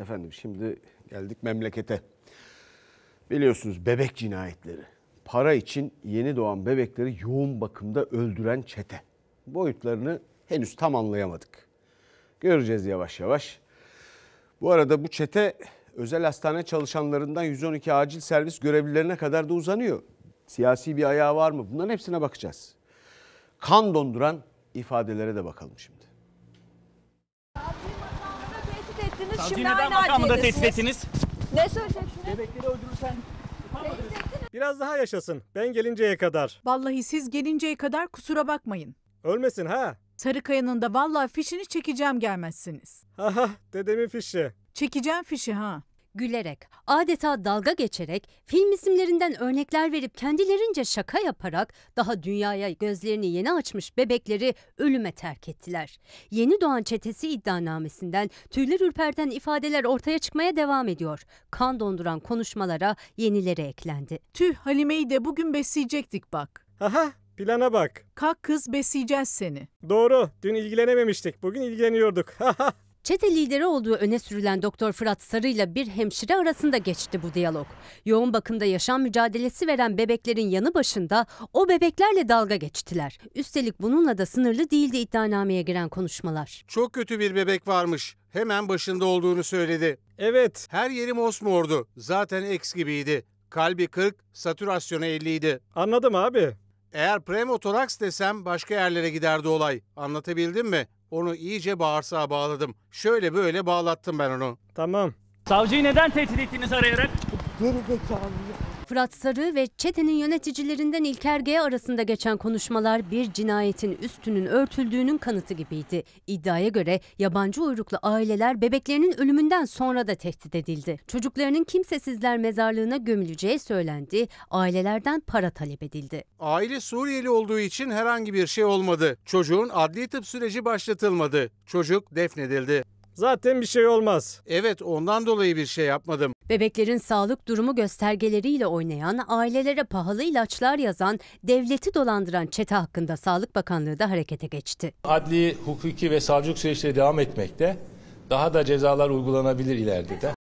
Efendim şimdi geldik memlekete. Biliyorsunuz bebek cinayetleri. Para için yeni doğan bebekleri yoğun bakımda öldüren çete. Boyutlarını henüz tam anlayamadık. Göreceğiz yavaş yavaş. Bu arada bu çete özel hastane çalışanlarından 112 acil servis görevlilerine kadar da uzanıyor. Siyasi bir ayağı var mı? Bunların hepsine bakacağız. Kan donduran ifadelere de bakalım şimdi. ettiniz. Savcıyı Şimdi neden aynı makamında tehdit adliyedesiniz. ettiniz? Ne söyleyeceksiniz? Bebekleri öldürürsen Biraz daha yaşasın. Ben gelinceye kadar. Vallahi siz gelinceye kadar kusura bakmayın. Ölmesin ha. Sarıkaya'nın da vallahi fişini çekeceğim gelmezsiniz. Haha dedemin fişi. Çekeceğim fişi ha gülerek, adeta dalga geçerek, film isimlerinden örnekler verip kendilerince şaka yaparak daha dünyaya gözlerini yeni açmış bebekleri ölüme terk ettiler. Yeni doğan çetesi iddianamesinden tüyler ürperten ifadeler ortaya çıkmaya devam ediyor. Kan donduran konuşmalara yenileri eklendi. Tüh Halime'yi de bugün besleyecektik bak. Aha plana bak. Kalk kız besleyeceğiz seni. Doğru dün ilgilenememiştik bugün ilgileniyorduk. Çete lideri olduğu öne sürülen Doktor Fırat Sarı ile bir hemşire arasında geçti bu diyalog. Yoğun bakımda yaşam mücadelesi veren bebeklerin yanı başında o bebeklerle dalga geçtiler. Üstelik bununla da sınırlı değildi iddianameye giren konuşmalar. Çok kötü bir bebek varmış. Hemen başında olduğunu söyledi. Evet. Her yerim osmordu. Zaten eks gibiydi. Kalbi 40, satürasyonu 50 idi. Anladım abi. Eğer premotoraks desem başka yerlere giderdi olay. Anlatabildim mi? Onu iyice bağırsağa bağladım. Şöyle böyle bağlattım ben onu. Tamam. Savcıyı neden tehdit ettiniz arayarak? Geri zekalı. Fırat Sarı ve çetenin yöneticilerinden İlker G arasında geçen konuşmalar bir cinayetin üstünün örtüldüğünün kanıtı gibiydi. İddiaya göre yabancı uyruklu aileler bebeklerinin ölümünden sonra da tehdit edildi. Çocuklarının kimsesizler mezarlığına gömüleceği söylendi. Ailelerden para talep edildi. Aile Suriyeli olduğu için herhangi bir şey olmadı. Çocuğun adli tıp süreci başlatılmadı. Çocuk defnedildi. Zaten bir şey olmaz. Evet ondan dolayı bir şey yapmadım. Bebeklerin sağlık durumu göstergeleriyle oynayan, ailelere pahalı ilaçlar yazan, devleti dolandıran çete hakkında Sağlık Bakanlığı da harekete geçti. Adli, hukuki ve savcılık süreçleri devam etmekte. Daha da cezalar uygulanabilir ileride de.